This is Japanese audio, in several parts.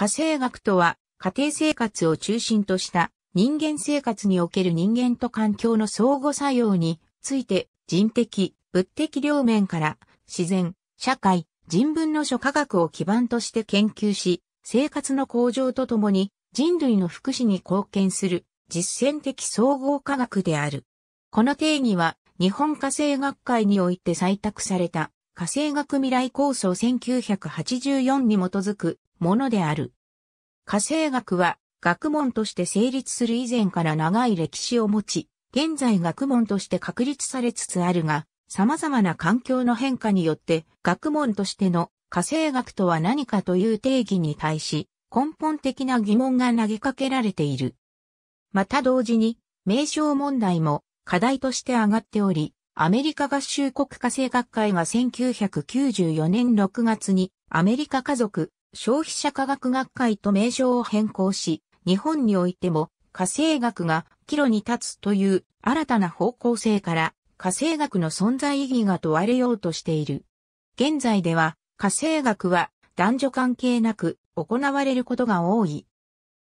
家政学とは、家庭生活を中心とした人間生活における人間と環境の相互作用について人的、物的両面から自然、社会、人文の諸科学を基盤として研究し、生活の向上とともに人類の福祉に貢献する実践的総合科学である。この定義は日本家政学会において採択された家政学未来構想1984に基づくものである。火星学は学問として成立する以前から長い歴史を持ち、現在学問として確立されつつあるが、様々な環境の変化によって学問としての火星学とは何かという定義に対し根本的な疑問が投げかけられている。また同時に名称問題も課題として上がっており、アメリカ合衆国火星学会が1994年6月にアメリカ家族消費者科学学会と名称を変更し、日本においても、火星学が岐路に立つという新たな方向性から火星学の存在意義が問われようとしている。現在では火星学は男女関係なく行われることが多い。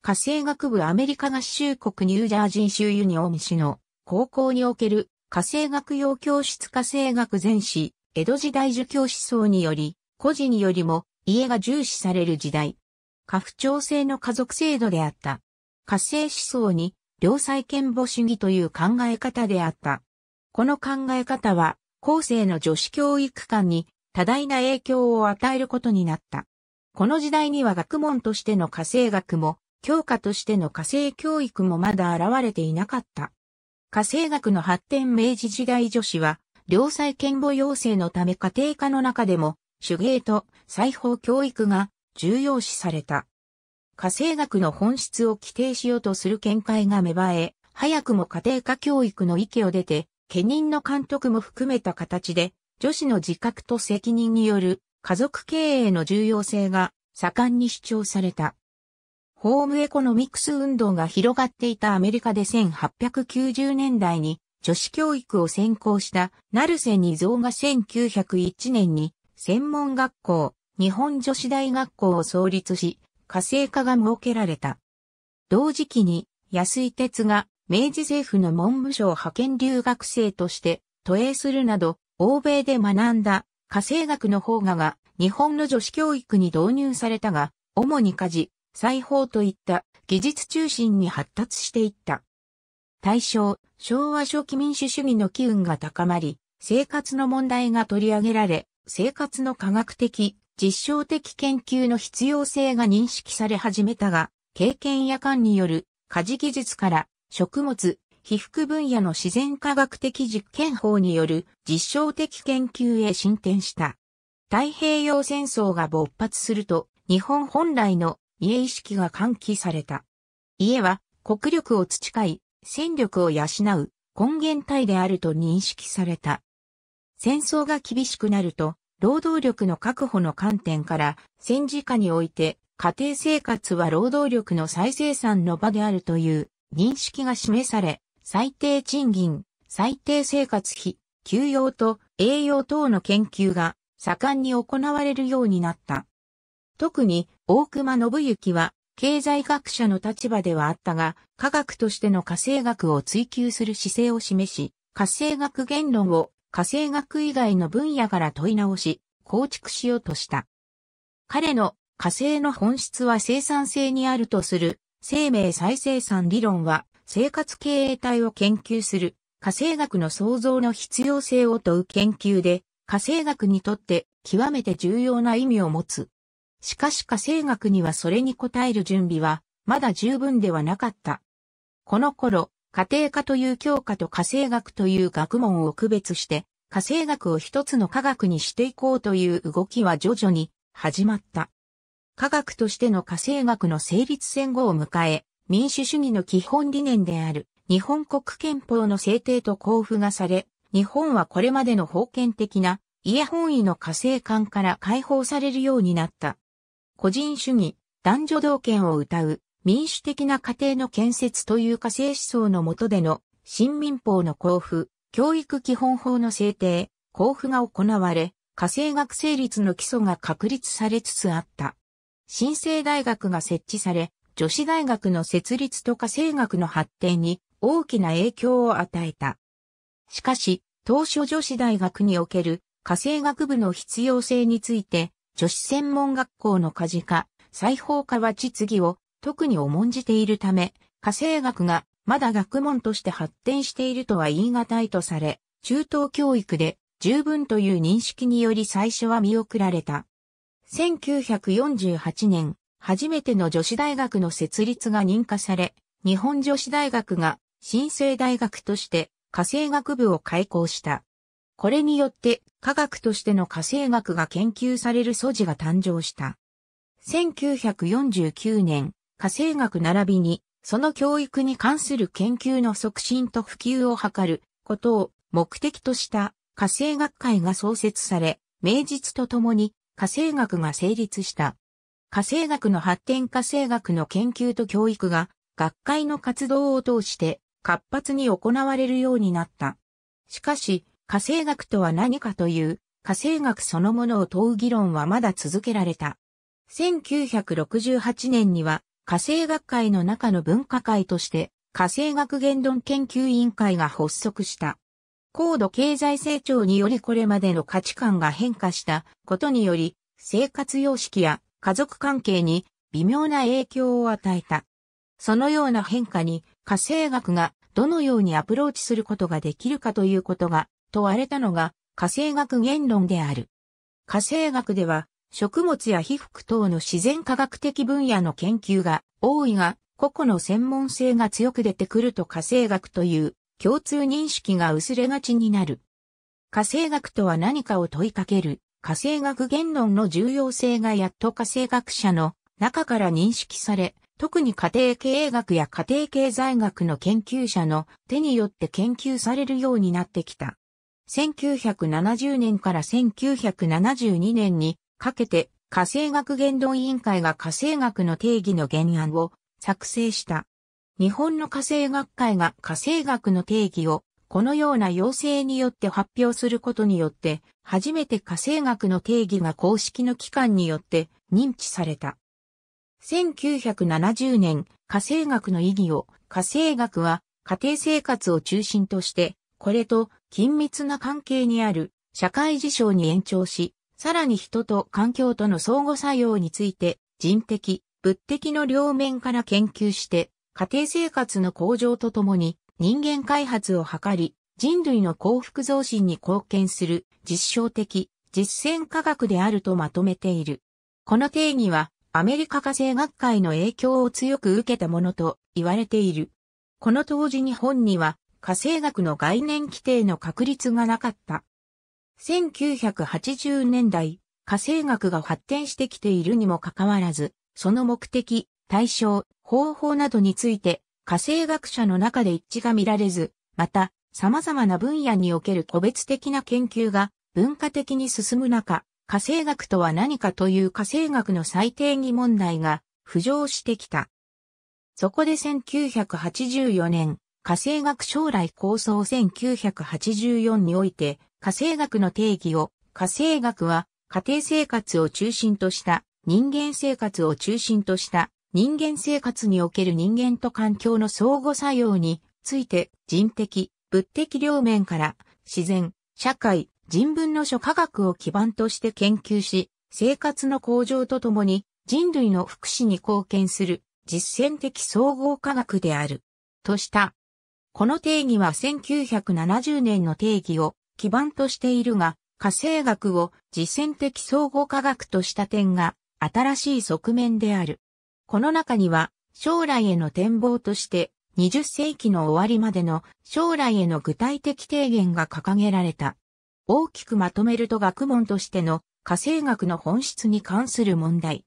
火星学部アメリカ合衆国ニュージャージー州ユニオン市の高校における火星学用教室火星学全史、江戸時代儒教思想により、個人よりも家が重視される時代。家父長制の家族制度であった。家政思想に、良妻賢母主義という考え方であった。この考え方は、後世の女子教育観に多大な影響を与えることになった。この時代には学問としての家政学も、教科としての家政教育もまだ現れていなかった。家政学の発展明治時代女子は、良妻賢母養成のため家庭科の中でも、手芸と裁縫教育が重要視された。家政学の本質を規定しようとする見解が芽生え、早くも家庭科教育の域を出て、家人の監督も含めた形で、女子の自覚と責任による家族経営の重要性が盛んに主張された。ホームエコノミクス運動が広がっていたアメリカで1890年代に女子教育を専攻したナルセニゾーが1901年に専門学校、日本女子大学校を創立し、火星科が設けられた。同時期に安井哲が明治政府の文部省派遣留学生として渡英するなど、欧米で学んだ火星学の方がが日本の女子教育に導入されたが、主に家事、裁縫といった技術中心に発達していった。大正、昭和初期民主主義の機運が高まり、生活の問題が取り上げられ、生活の科学的、実証的研究の必要性が認識され始めたが、経験や感による家事技術から食物、被覆分野の自然科学的実験法による実証的研究へ進展した。太平洋戦争が勃発すると、日本本来の家意識が喚起された。家は国力を培い、戦力を養う根源体であると認識された。戦争が厳しくなると、労働力の確保の観点から戦時下において家庭生活は労働力の再生産の場であるという認識が示され、最低賃金、最低生活費、休養と栄養等の研究が盛んに行われるようになった。特に大熊信之は経済学者の立場ではあったが、科学としての火星学を追求する姿勢を示し、火星学言論を火星学以外の分野から問い直し、構築しようとした。彼の火星の本質は生産性にあるとする生命再生産理論は生活経営体を研究する火星学の創造の必要性を問う研究で火星学にとって極めて重要な意味を持つ。しかし火星学にはそれに応える準備はまだ十分ではなかった。この頃、家庭科という教科と家政学という学問を区別して、家政学を一つの科学にしていこうという動きは徐々に始まった。科学としての家政学の成立戦後を迎え、民主主義の基本理念である日本国憲法の制定と交付がされ、日本はこれまでの封建的な家本位の家政官から解放されるようになった。個人主義、男女同権を謳う民主的な家庭の建設という家政思想の下での新民法の交付、教育基本法の制定、交付が行われ、家政学生率の基礎が確立されつつあった。新生大学が設置され、女子大学の設立と家政学の発展に大きな影響を与えた。しかし、当初女子大学における家政学部の必要性について、女子専門学校の家事化、裁縫家は実技を特に重んじているため、火星学がまだ学問として発展しているとは言い難いとされ、中等教育で十分という認識により最初は見送られた。1948年、初めての女子大学の設立が認可され、日本女子大学が新生大学として火星学部を開校した。これによって科学としての火星学が研究される素地が誕生した。1949年、火星学並びに、その教育に関する研究の促進と普及を図ることを目的とした家政学会が創設され、名実とともに火星学が成立した。火星学の発展火星学の研究と教育が学会の活動を通して活発に行われるようになった。しかし、火星学とは何かという火星学そのものを問う議論はまだ続けられた。1968年には火星学会の中の分科会として、火星学言論研究委員会が発足した。高度経済成長によりこれまでの価値観が変化したことにより、生活様式や家族関係に微妙な影響を与えた。そのような変化に火星学がどのようにアプローチすることができるかということが問われたのが火星学言論である。火星学では食物や被服等の自然科学的分野の研究が多いが、個々の専門性が強く出てくると火星学という共通認識が薄れがちになる。火星学とは何かを問いかける火星学言論の重要性がやっと火星学者の中から認識され、特に家庭経営学や家庭経済学の研究者の手によって研究されるようになってきた。1970年から1972年にかけて、火星学言論委員会が火星学の定義の原案を作成した。日本の火星学会が火星学の定義をこのような要請によって発表することによって、初めて火星学の定義が公式の機関によって認知された。1970年、火星学の意義を、火星学は家庭生活を中心として、これと緊密な関係にある社会事象に延長し、さらに人と環境との相互作用について人的、物的の両面から研究して家庭生活の向上とともに人間開発を図り人類の幸福増進に貢献する実証的、実践科学であるとまとめている。この定義はアメリカ家政学会の影響を強く受けたものと言われている。この当時日本には家政学の概念規定の確立がなかった。1980年代、火星学が発展してきているにもかかわらず、その目的、対象、方法などについて、火星学者の中で一致が見られず、また、様々な分野における個別的な研究が文化的に進む中、火星学とは何かという火星学の最低義問題が浮上してきた。そこで1984年、火星学将来構想1984において、家政学の定義を、家政学は家庭生活を中心とした人間生活を中心とした人間生活における人間と環境の相互作用について人的、物的両面から自然、社会、人文の諸科学を基盤として研究し、生活の向上とともに人類の福祉に貢献する実践的総合科学である。とした。この定義は1970年の定義を基盤としているが、火星学を実践的総合科学とした点が新しい側面である。この中には将来への展望として20世紀の終わりまでの将来への具体的提言が掲げられた。大きくまとめると学問としての火星学の本質に関する問題。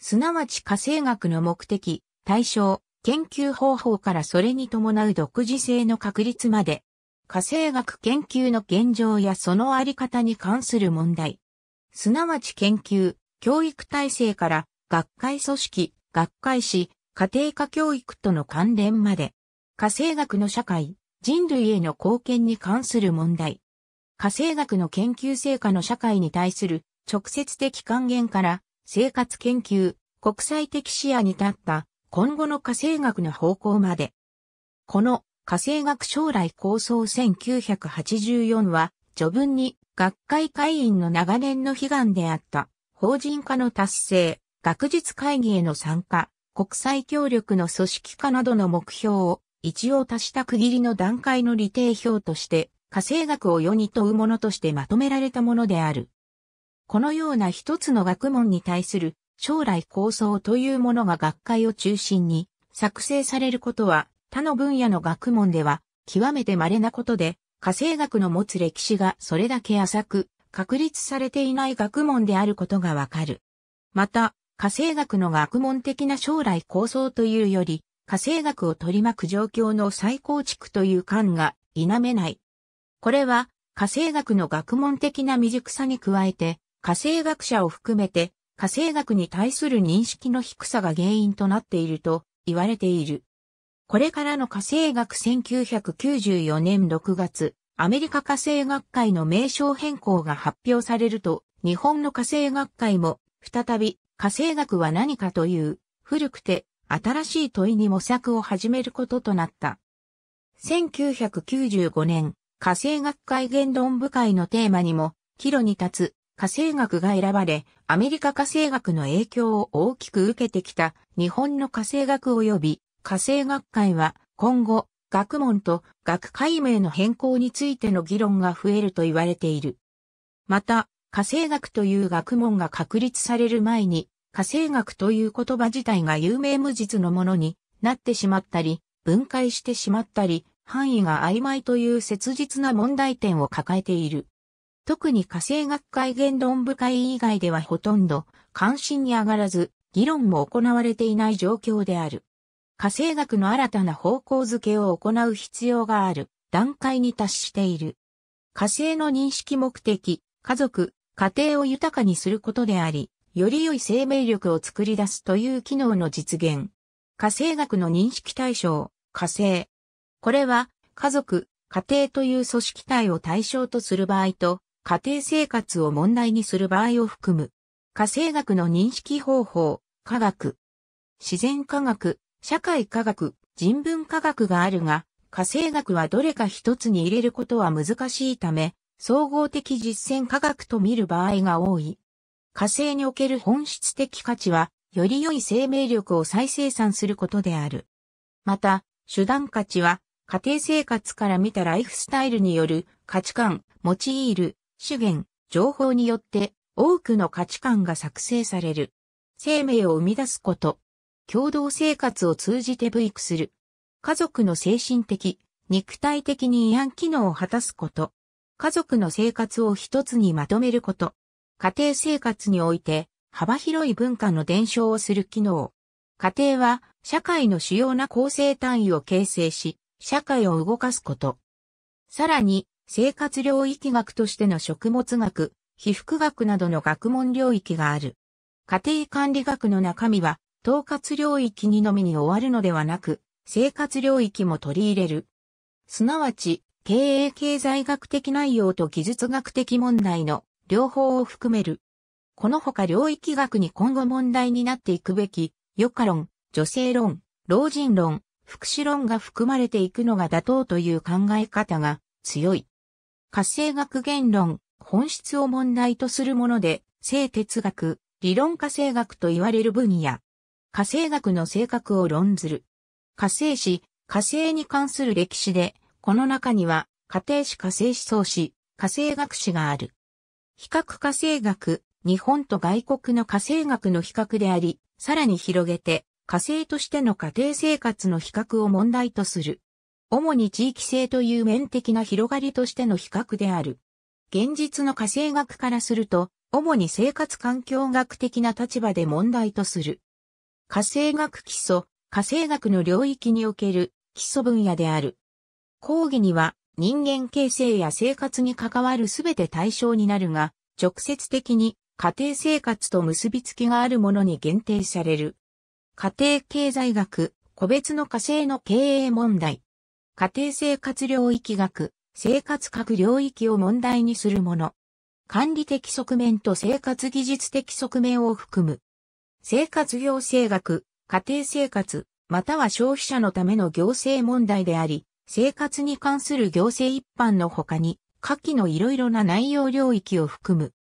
すなわち火星学の目的、対象、研究方法からそれに伴う独自性の確立まで、火星学研究の現状やそのあり方に関する問題。すなわち研究、教育体制から学会組織、学会誌、家庭科教育との関連まで、火星学の社会、人類への貢献に関する問題。火星学の研究成果の社会に対する直接的還元から生活研究、国際的視野に立った今後の火星学の方向まで。この火星学将来構想1984は、序文に、学会会員の長年の悲願であった、法人化の達成、学術会議への参加、国際協力の組織化などの目標を、一応足した区切りの段階の理定表として、火星学を世に問うものとしてまとめられたものである。このような一つの学問に対する将来構想というものが学会を中心に作成されることは他の分野の学問では、極めて稀なことで、火星学の持つ歴史がそれだけ浅く、確立されていない学問であることがわかる。また、火星学の学問的な将来構想というより、火星学を取り巻く状況の再構築という感が否めない。これは、火星学の学問的な未熟さに加えて、火星学者を含めて、火星学に対する認識の低さが原因となっていると言われている。これからの火星学1994年6月、アメリカ火星学会の名称変更が発表されると、日本の火星学会も、再び、火星学は何かという、古くて、新しい問いに模索を始めることとなった。1995年、火星学会言論部会のテーマにも、岐路に立つ火星学が選ばれ、アメリカ火星学の影響を大きく受けてきた日本の火星学及び家政学会は今後、学問と学会名の変更についての議論が増えると言われている。また、火星学という学問が確立される前に、火星学という言葉自体が有名無実のものになってしまったり、分解してしまったり、範囲が曖昧という切実な問題点を抱えている。特に火星学会言論部会以外ではほとんど関心に上がらず、議論も行われていない状況である。火星学の新たな方向づけを行う必要がある段階に達している。火星の認識目的、家族、家庭を豊かにすることであり、より良い生命力を作り出すという機能の実現。火星学の認識対象、火星。これは、家族、家庭という組織体を対象とする場合と、家庭生活を問題にする場合を含む。火星学の認識方法、科学。自然科学、社会科学、人文科学があるが、火星学はどれか一つに入れることは難しいため、総合的実践科学と見る場合が多い。火星における本質的価値は、より良い生命力を再生産することである。また、手段価値は、家庭生活から見たライフスタイルによる価値観、用いる、資源、情報によって多くの価値観が作成される。生命を生み出すこと、共同生活を通じてブイクする。家族の精神的、肉体的に慰安機能を果たすこと。家族の生活を一つにまとめること。家庭生活において幅広い文化の伝承をする機能。家庭は社会の主要な構成単位を形成し、社会を動かすこと。さらに、生活領域学としての食物学、被覆学などの学問領域がある。家庭管理学の中身は、統括領域にのみに終わるのではなく、生活領域も取り入れる。すなわち、経営経済学的内容と技術学的問題の両方を含める。この他領域学に今後問題になっていくべき、余暇論、女性論、老人論、福祉論が含まれていくのが妥当という考え方が強い。活性学言論、本質を問題とするもので、性哲学、理論化性学と言われる分野。火星学の性格を論ずる。火星史、火星に関する歴史で、この中には、家庭史火星思想史、火星学史がある。比較火星学、日本と外国の火星学の比較であり、さらに広げて、火星としての家庭生活の比較を問題とする。主に地域性という面的な広がりとしての比較である。現実の火星学からすると、主に生活環境学的な立場で問題とする。火星学基礎、火星学の領域における基礎分野である。講義には人間形成や生活に関わるすべて対象になるが、直接的に家庭生活と結びつきがあるものに限定される。家庭経済学、個別の火星の経営問題。家庭生活領域学、生活各領域を問題にするもの。管理的側面と生活技術的側面を含む。生活行政学、家庭生活、または消費者のための行政問題であり、生活に関する行政一般の他に、下記のいろいろな内容領域を含む。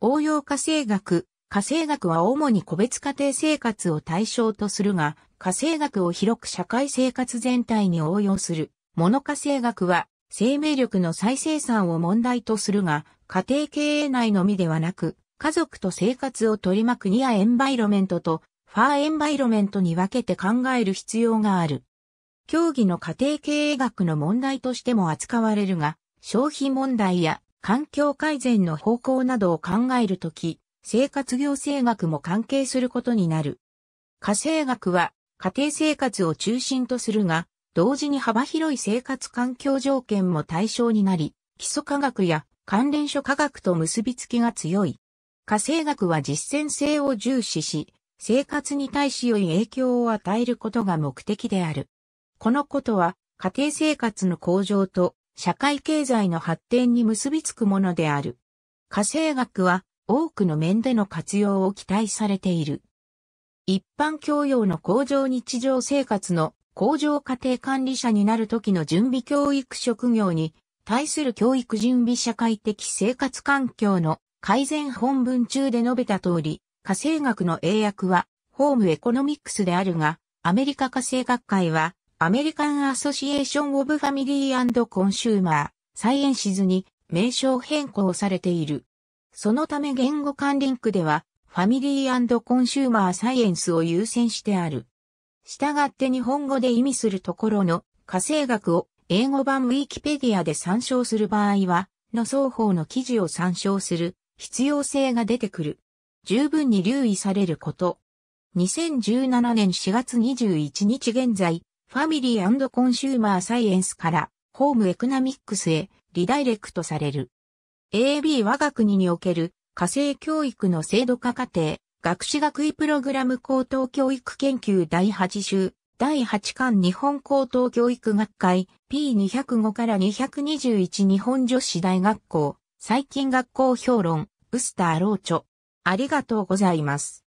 応用家政学、家政学は主に個別家庭生活を対象とするが、家政学を広く社会生活全体に応用する。物家政学は、生命力の再生産を問題とするが、家庭経営内のみではなく、家族と生活を取り巻くニアエンバイロメントとファーエンバイロメントに分けて考える必要がある。競技の家庭経営学の問題としても扱われるが、消費問題や環境改善の方向などを考えるとき、生活行政学も関係することになる。家政学は家庭生活を中心とするが、同時に幅広い生活環境条件も対象になり、基礎科学や関連諸科学と結びつきが強い。家政学は実践性を重視し、生活に対し良い影響を与えることが目的である。このことは、家庭生活の向上と社会経済の発展に結びつくものである。家政学は多くの面での活用を期待されている。一般教養の向上日常生活の向上家庭管理者になる時の準備教育職業に対する教育準備社会的生活環境の改善本文中で述べた通り、火星学の英訳は、ホームエコノミックスであるが、アメリカ火星学会は、アメリカンアソシエーション・オブ・ファミリー・コンシューマー、サイエンシズに名称変更されている。そのため言語間リンクでは、ファミリーコンシューマー・サイエンスを優先してある。したがって日本語で意味するところの火星学を英語版ウィキペディアで参照する場合は、の双方の記事を参照する必要性が出てくる。十分に留意されること。2017年4月21日現在、ファミリーコンシューマーサイエンスからホームエコナミックスへリダイレクトされる。AB 我が国における家政教育の制度化過程、学士学位プログラム高等教育研究第8週、第8巻日本高等教育学会 P205 から221日本女子大学校、最近学校評論、ウスターローチョ。ありがとうございます。